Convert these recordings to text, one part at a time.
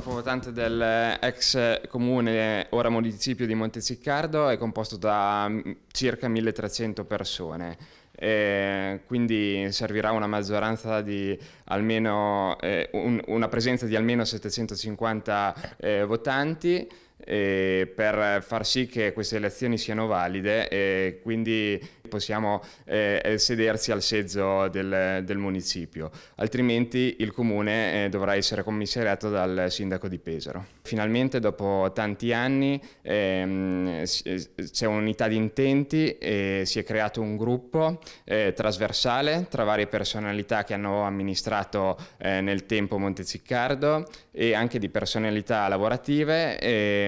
corpo votante dell'ex eh, comune, ora municipio di Monteziccardo, è composto da mm, circa 1300 persone. E quindi servirà una maggioranza di almeno eh, un, una presenza di almeno 750 eh, votanti eh, per far sì che queste elezioni siano valide e quindi possiamo eh, sedersi al seggio del, del, municipio, altrimenti il comune eh, dovrà essere commissariato dal sindaco di Pesaro. Finalmente dopo tanti anni ehm, eh, c'è un'unità di intenti e si è creato un gruppo eh, trasversale tra varie personalità che hanno amministrato eh, nel tempo Monteziccardo e anche di personalità lavorative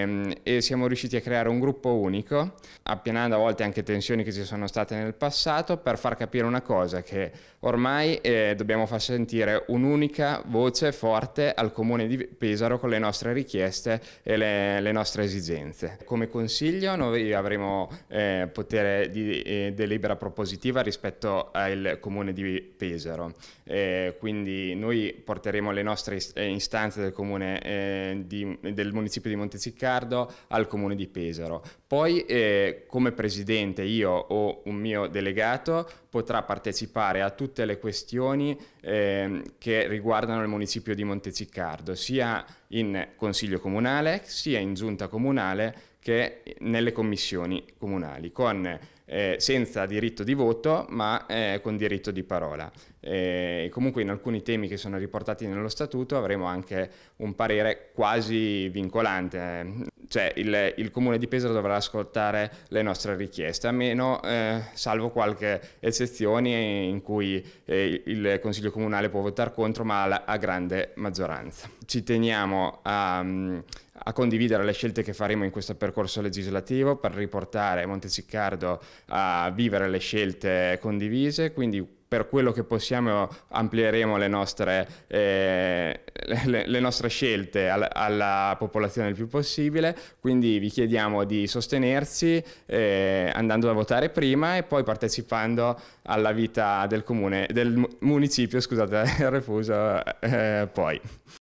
Ehm, e, siamo riusciti a creare un gruppo unico, appianando a volte anche tensioni che ci sono state nel passato, per far capire una cosa, che ormai eh, dobbiamo far sentire un'unica voce forte al comune di Pesaro con le nostre richieste e le, le nostre esigenze. Come consiglio noi avremo eh, potere di eh, delibera propositiva rispetto al comune di Pesaro, eh, quindi noi porteremo le nostre eh, istanze del comune eh, di, del municipio di Montezicca Riccardo al Comune di Pesaro. Poi eh, come presidente io o un mio delegato potrà partecipare a tutte le questioni eh, che riguardano il municipio di Monteciccardo, sia in consiglio comunale, sia in giunta comunale che nelle commissioni comunali, con eh, senza diritto di voto ma eh, con diritto di parola. E eh, comunque in alcuni temi che sono riportati nello statuto avremo anche un parere quasi vincolante. Eh cioè il, il, comune di Pesaro dovrà ascoltare le nostre richieste, a meno eh, salvo qualche eccezione in cui eh, il Consiglio Comunale può votare contro, ma la, a grande maggioranza. Ci teniamo a, a, condividere le scelte che faremo in questo percorso legislativo per riportare Monteciccardo a vivere le scelte condivise, quindi per quello che possiamo amplieremo le nostre, eh, le, le nostre scelte al, alla popolazione il più possibile, quindi vi chiediamo di sostenersi eh, andando a votare prima e poi partecipando alla vita del comune, del municipio, scusate il refuso, eh, poi.